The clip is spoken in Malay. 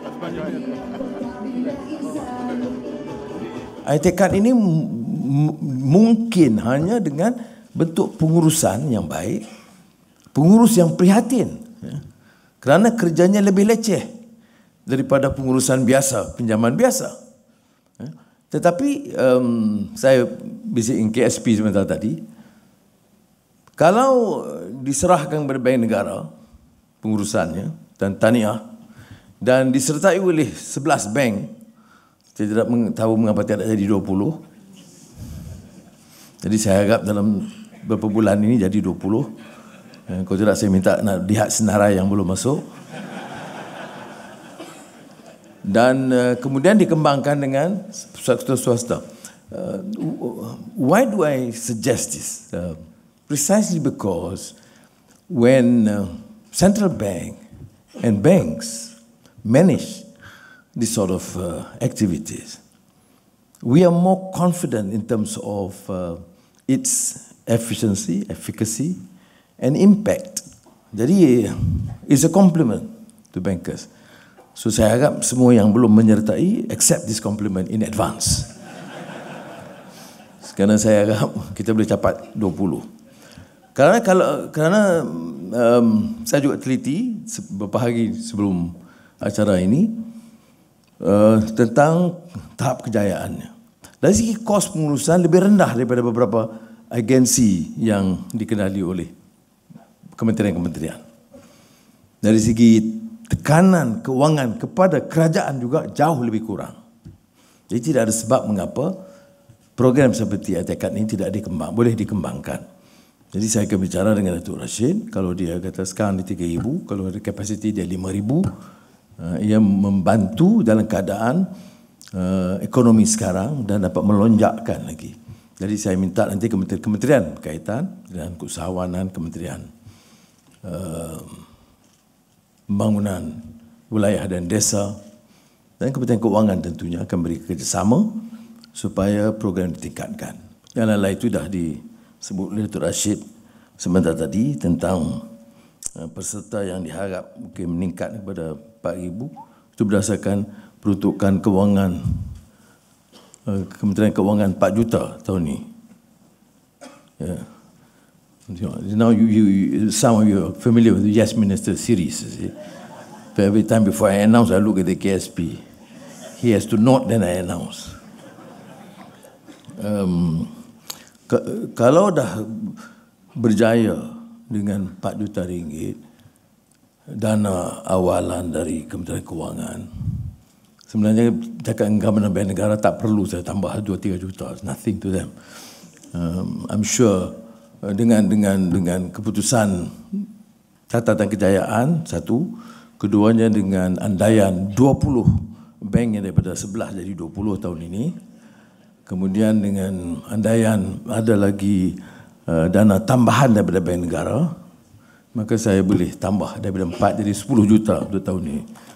Spanyol ni. ini mungkin hanya dengan bentuk pengurusan yang baik, pengurus yang prihatin. Ya. Kerana kerjanya lebih leceh daripada pengurusan biasa, pinjaman biasa. Ya. Tetapi um, saya bisik in KSP sebentar tadi. Kalau diserahkan kepada bank negara pengurusannya dan taniah dan disertai oleh 11 bank saya tidak tahu mengapa tidak jadi 20 jadi saya harap dalam beberapa bulan ini jadi 20 eh, kau tidak saya minta nak lihat senarai yang belum masuk dan eh, kemudian dikembangkan dengan sektor swasta uh, why do I suggest this uh, precisely because when uh, central bank and banks manage this sort of uh, activities. We are more confident in terms of uh, its efficiency, efficacy, and impact. Jadi, uh, it's a compliment to bankers. So, saya harap semua yang belum menyertai accept this compliment in advance. Sekarang saya harap kita boleh capat 20. Kerana, kalau, kerana um, saya juga teliti beberapa hari sebelum acara ini uh, tentang tahap kejayaannya. Dari segi kos pengurusan lebih rendah daripada beberapa agensi yang dikenali oleh kementerian-kementerian. Dari segi tekanan kewangan kepada kerajaan juga jauh lebih kurang. Jadi tidak ada sebab mengapa program seperti ATKAT ini tidak dikembang, boleh dikembangkan. Jadi saya akan bicara dengan Datuk Rashid, kalau dia kata sekarang dia 3,000, kalau ada kapasiti dia 5,000, Eh, ia membantu dalam keadaan uh, ekonomi sekarang dan dapat melonjakkan lagi. Jadi saya minta nanti kementerian, kementerian berkaitan dengan keusahawanan kementerian uh, pembangunan wilayah dan desa dan kementerian keuangan tentunya akan beri kerjasama supaya program ditingkatkan. Yang lain-lain itu dah disebut oleh Dr. Rashid sebentar tadi tentang Eh, peserta yang diharap mungkin meningkat kepada 4,000 itu berdasarkan peruntukan kewangan eh, Kementerian Kewangan 4 juta tahun ini. Yeah. Ya. now you, you, you, some of you are familiar with the Yes Minister series. See? But every time before I announce, I look at the KSP. He has to not then I announce. Um, ke, kalau dah berjaya dengan 4 juta ringgit dana awalan dari Kementerian Kewangan. Sebenarnya cakap dengan government negara tak perlu saya tambah 2 3 juta. Nothing to them. Um, I'm sure uh, dengan dengan dengan keputusan catatan kejayaan satu, keduanya dengan andaian 20 bank yang daripada 11 jadi 20 tahun ini. Kemudian dengan andaian ada lagi Eh, dana tambahan daripada bank negara maka saya boleh tambah daripada 4 jadi 10 juta untuk tahun ini